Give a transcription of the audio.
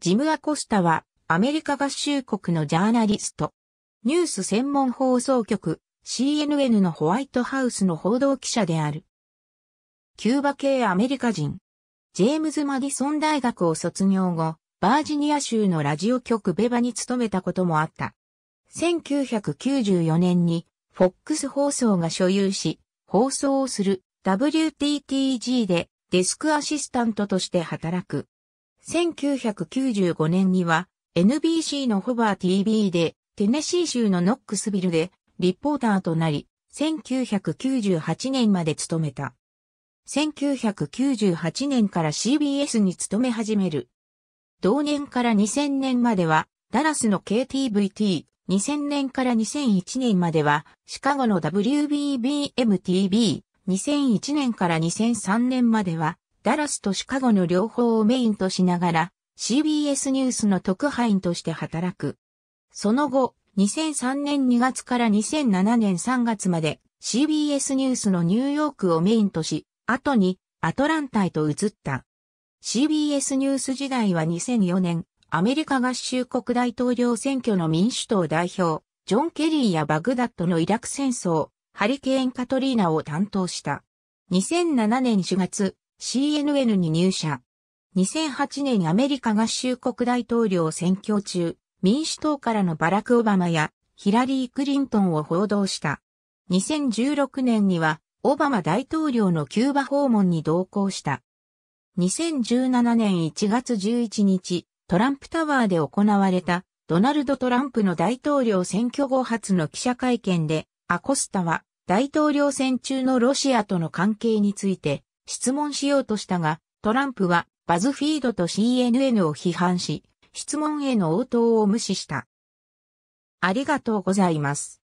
ジム・アコスタは、アメリカ合衆国のジャーナリスト。ニュース専門放送局、CNN のホワイトハウスの報道記者である。キューバ系アメリカ人。ジェームズ・マディソン大学を卒業後、バージニア州のラジオ局ベバに勤めたこともあった。1994年に、フォックス放送が所有し、放送をする WTTG でデスクアシスタントとして働く。1995年には NBC のホバー TV でテネシー州のノックスビルでリポーターとなり、1998年まで勤めた。1998年から CBS に勤め始める。同年から2000年までは、ダラスの KTVT、2000年から2001年までは、シカゴの WBBMTV、2001年から2003年までは、ダラスとシカゴの両方をメインとしながら、CBS ニュースの特派員として働く。その後、2003年2月から2007年3月まで CBS ニュースのニューヨークをメインとし、後にアトランタへと移った。CBS ニュース時代は2004年、アメリカ合衆国大統領選挙の民主党代表、ジョン・ケリーやバグダッドのイラク戦争、ハリケーン・カトリーナを担当した。2007年4月、CNN に入社。2008年アメリカ合衆国大統領選挙中、民主党からのバラク・オバマやヒラリー・クリントンを報道した。2016年には、オバマ大統領のキューバ訪問に同行した。2017年1月11日、トランプタワーで行われたドナルド・トランプの大統領選挙後初の記者会見で、アコスタは大統領選中のロシアとの関係について質問しようとしたが、トランプはバズフィードと CNN を批判し、質問への応答を無視した。ありがとうございます。